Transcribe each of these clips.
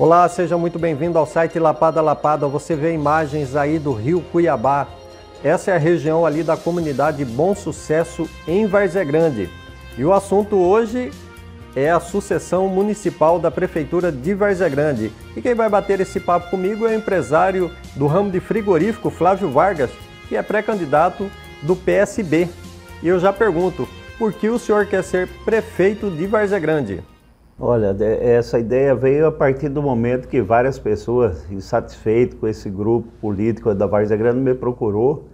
Olá, seja muito bem-vindo ao site Lapada Lapada. Você vê imagens aí do Rio Cuiabá. Essa é a região ali da comunidade Bom Sucesso em Várzea Grande. E o assunto hoje é a sucessão municipal da prefeitura de Várzea Grande. E quem vai bater esse papo comigo é o empresário do ramo de frigorífico Flávio Vargas, que é pré-candidato do PSB. E eu já pergunto, por que o senhor quer ser prefeito de Várzea Grande? Olha, essa ideia veio a partir do momento que várias pessoas insatisfeitas com esse grupo político da Várzea Grande me procurou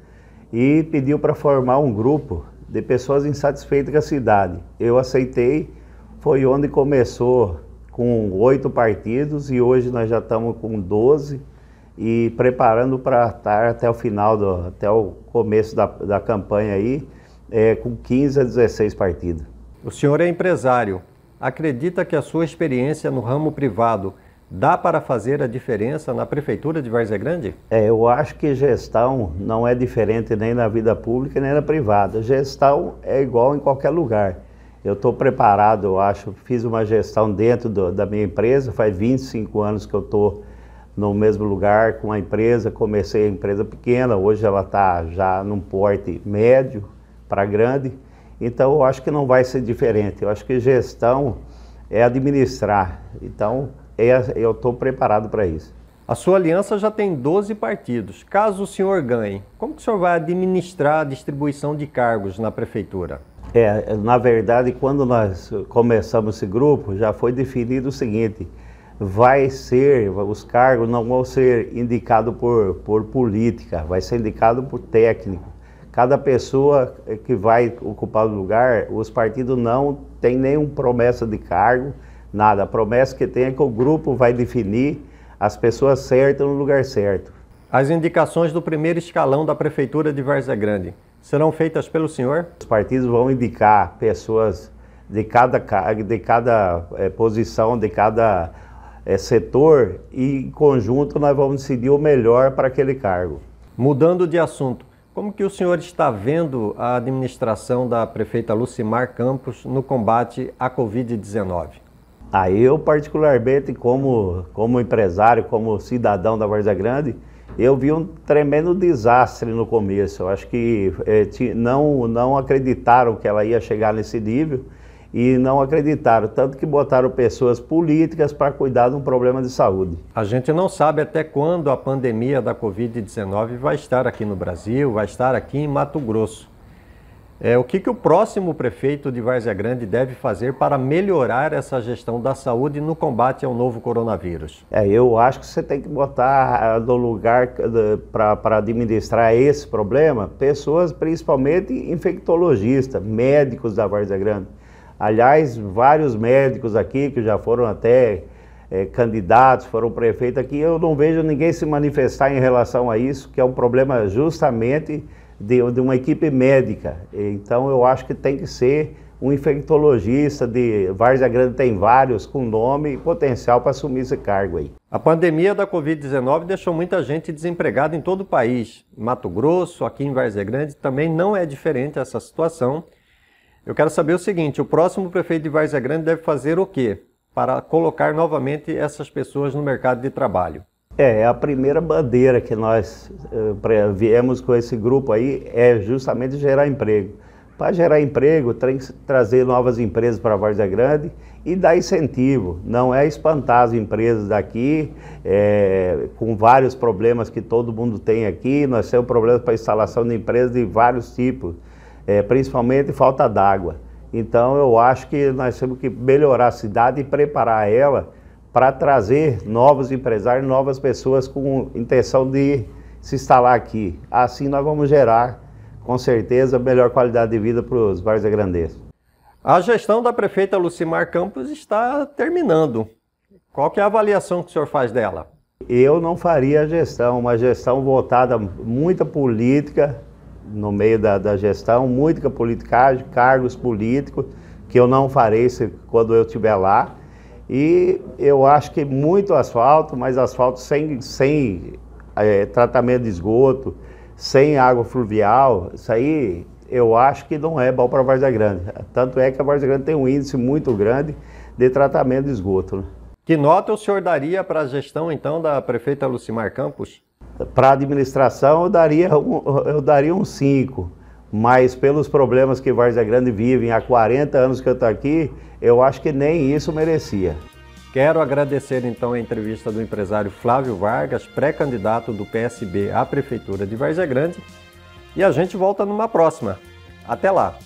e pediu para formar um grupo de pessoas insatisfeitas com a cidade. Eu aceitei, foi onde começou com oito partidos e hoje nós já estamos com doze e preparando para estar até o final, do, até o começo da, da campanha aí, é, com 15 a 16 partidos. O senhor é empresário, acredita que a sua experiência no ramo privado dá para fazer a diferença na Prefeitura de Várzea Grande? É, eu acho que gestão não é diferente nem na vida pública nem na privada. Gestão é igual em qualquer lugar. Eu estou preparado, eu acho. Fiz uma gestão dentro do, da minha empresa, faz 25 anos que eu estou no mesmo lugar com a empresa. Comecei a empresa pequena, hoje ela está já num porte médio para grande. Então, eu acho que não vai ser diferente. Eu acho que gestão é administrar. Então, é, eu estou preparado para isso. A sua aliança já tem 12 partidos. Caso o senhor ganhe, como que o senhor vai administrar a distribuição de cargos na prefeitura? É, na verdade, quando nós começamos esse grupo, já foi definido o seguinte: vai ser, os cargos não vão ser indicados por, por política, vai ser indicado por técnico cada pessoa que vai ocupar o lugar, os partidos não têm nenhuma promessa de cargo, nada. A promessa que tem é que o grupo vai definir as pessoas certas no lugar certo. As indicações do primeiro escalão da Prefeitura de Varza Grande serão feitas pelo senhor? Os partidos vão indicar pessoas de cada, de cada é, posição, de cada é, setor e em conjunto nós vamos decidir o melhor para aquele cargo. Mudando de assunto, como que o senhor está vendo a administração da prefeita Lucimar Campos no combate à Covid-19? Ah, eu particularmente, como, como empresário, como cidadão da Varza Grande, eu vi um tremendo desastre no começo. Eu acho que eh, não, não acreditaram que ela ia chegar nesse nível e não acreditaram, tanto que botaram pessoas políticas para cuidar de um problema de saúde. A gente não sabe até quando a pandemia da Covid-19 vai estar aqui no Brasil, vai estar aqui em Mato Grosso. É, o que, que o próximo prefeito de Várzea Grande deve fazer para melhorar essa gestão da saúde no combate ao novo coronavírus? É, eu acho que você tem que botar no lugar eh, para administrar esse problema pessoas, principalmente infectologistas, médicos da Várzea Grande Aliás, vários médicos aqui que já foram até é, candidatos, foram prefeitos aqui, eu não vejo ninguém se manifestar em relação a isso, que é um problema justamente de, de uma equipe médica. Então, eu acho que tem que ser um infectologista de Várzea Grande tem vários com nome e potencial para assumir esse cargo aí. A pandemia da Covid-19 deixou muita gente desempregada em todo o país. Em Mato Grosso, aqui em Várzea Grande, também não é diferente essa situação. Eu quero saber o seguinte: o próximo prefeito de Várzea Grande deve fazer o quê para colocar novamente essas pessoas no mercado de trabalho? É, a primeira bandeira que nós eh, viemos com esse grupo aí é justamente gerar emprego. Para gerar emprego, tem que trazer novas empresas para Várzea Grande e dar incentivo. Não é espantar as empresas daqui, é, com vários problemas que todo mundo tem aqui. Nós temos problemas para instalação de empresas de vários tipos é, principalmente falta d'água. Então eu acho que nós temos que melhorar a cidade e preparar ela para trazer novos empresários, novas pessoas com intenção de se instalar aqui. Assim nós vamos gerar, com certeza, melhor qualidade de vida para os bairros grandes. A gestão da prefeita Lucimar Campos está terminando. Qual que é a avaliação que o senhor faz dela? Eu não faria a gestão, uma gestão voltada muita política, no meio da, da gestão, muita politicagem, ah, cargos políticos, que eu não farei se, quando eu estiver lá. E eu acho que muito asfalto, mas asfalto sem, sem é, tratamento de esgoto, sem água fluvial, isso aí eu acho que não é bom para a Varza Grande. Tanto é que a Varza Grande tem um índice muito grande de tratamento de esgoto. Né? Que nota o senhor daria para a gestão, então, da prefeita Lucimar Campos? Para a administração eu daria, eu daria um cinco, mas pelos problemas que Várzea Grande vive há 40 anos que eu estou aqui, eu acho que nem isso merecia. Quero agradecer então a entrevista do empresário Flávio Vargas, pré-candidato do PSB à Prefeitura de Várzea Grande, e a gente volta numa próxima. Até lá!